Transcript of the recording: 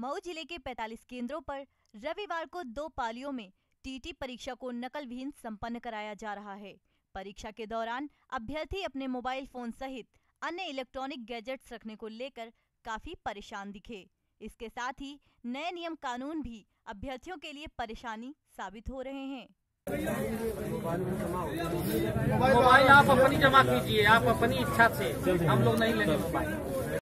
मऊ जिले के 45 केंद्रों पर रविवार को दो पालियों में टीटी परीक्षा को नकल विहीन संपन्न कराया जा रहा है परीक्षा के दौरान अभ्यर्थी अपने मोबाइल फोन सहित अन्य इलेक्ट्रॉनिक गैजेट्स रखने को लेकर काफी परेशान दिखे इसके साथ ही नए नियम कानून भी अभ्यर्थियों के लिए परेशानी साबित हो रहे हैं मोबाइल आप अपनी जमा कीजिए आप अपनी इच्छा से हम लोग नहीं लेंगे मोबाइल